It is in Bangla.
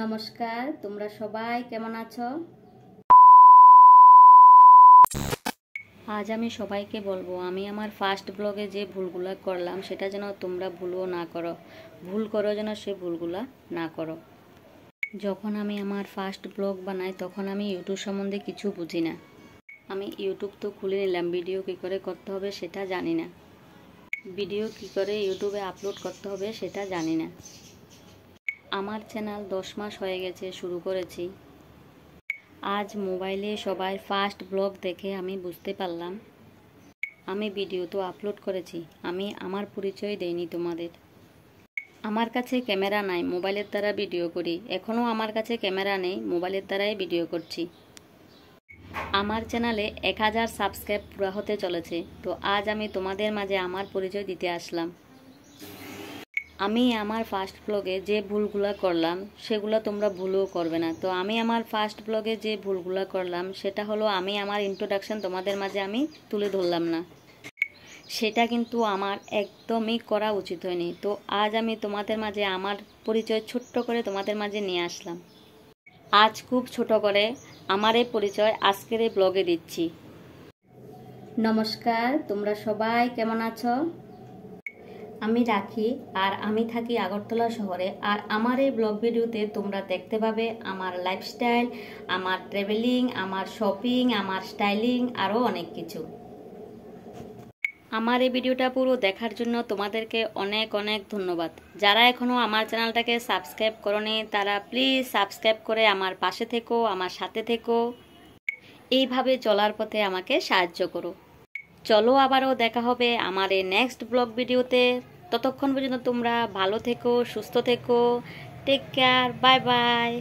নমস্কার তোমরা সবাই কেমন আছো আজ আমি সবাইকে বলবো আমি আমার ফার্স্ট ব্লগে যে ভুলগুলো করলাম সেটা যেন তোমরা ভুলও না করো ভুল করো যেন সে ভুলগুলো না করো যখন আমি আমার ফার্স্ট ব্লগ বানাই তখন আমি ইউটিউব সম্বন্ধে কিছু বুঝি না আমি ইউটিউব তো খুলে নিলাম ভিডিও কী করে করতে হবে সেটা জানি না ভিডিও কি করে ইউটিউবে আপলোড করতে হবে সেটা জানি না আমার চ্যানেল দশ মাস হয়ে গেছে শুরু করেছি আজ মোবাইলে সবাই ফার্স্ট ব্লগ দেখে আমি বুঝতে পারলাম আমি ভিডিও তো আপলোড করেছি আমি আমার পরিচয় দেইনি তোমাদের আমার কাছে ক্যামেরা নাই মোবাইলের দ্বারা ভিডিও করি এখনও আমার কাছে ক্যামেরা নেই মোবাইলের দ্বারাই ভিডিও করছি আমার চ্যানেলে এক হাজার সাবস্ক্রাইব পুরা হতে চলেছে তো আজ আমি তোমাদের মাঝে আমার পরিচয় দিতে আসলাম আমি আমার ফার্স্ট ব্লগে যে ভুলগুলো করলাম সেগুলো তোমরা ভুলও করবে না তো আমি আমার ফার্স্ট ব্লগে যে ভুলগুলো করলাম সেটা হলো আমি আমার ইন্ট্রোডাকশান তোমাদের মাঝে আমি তুলে ধরলাম না সেটা কিন্তু আমার একদমই করা উচিত হয়নি তো আজ আমি তোমাদের মাঝে আমার পরিচয় ছোট্ট করে তোমাদের মাঝে নিয়ে আসলাম আজ খুব ছোট করে আমার এই পরিচয় আজকের এই ব্লগে দিচ্ছি নমস্কার তোমরা সবাই কেমন আছো আমি রাখি আর আমি থাকি আগরতলা শহরে আর আমার এই ব্লগ ভিডিওতে তোমরা দেখতে পাবে আমার লাইফস্টাইল আমার ট্রেভেলিং আমার শপিং আমার স্টাইলিং আরও অনেক কিছু আমার এই ভিডিওটা পুরো দেখার জন্য তোমাদেরকে অনেক অনেক ধন্যবাদ যারা এখনও আমার চ্যানেলটাকে সাবস্ক্রাইব করনি তারা প্লিজ সাবস্ক্রাইব করে আমার পাশে থেকো আমার সাথে থেকো এইভাবে চলার পথে আমাকে সাহায্য করো চলো আবারও দেখা হবে আমার এই নেক্সট ব্লগ ভিডিওতে ততক্ষণ পর্যন্ত তোমরা ভালো থেকো সুস্থ থেকো টেক কেয়ার বাই বাই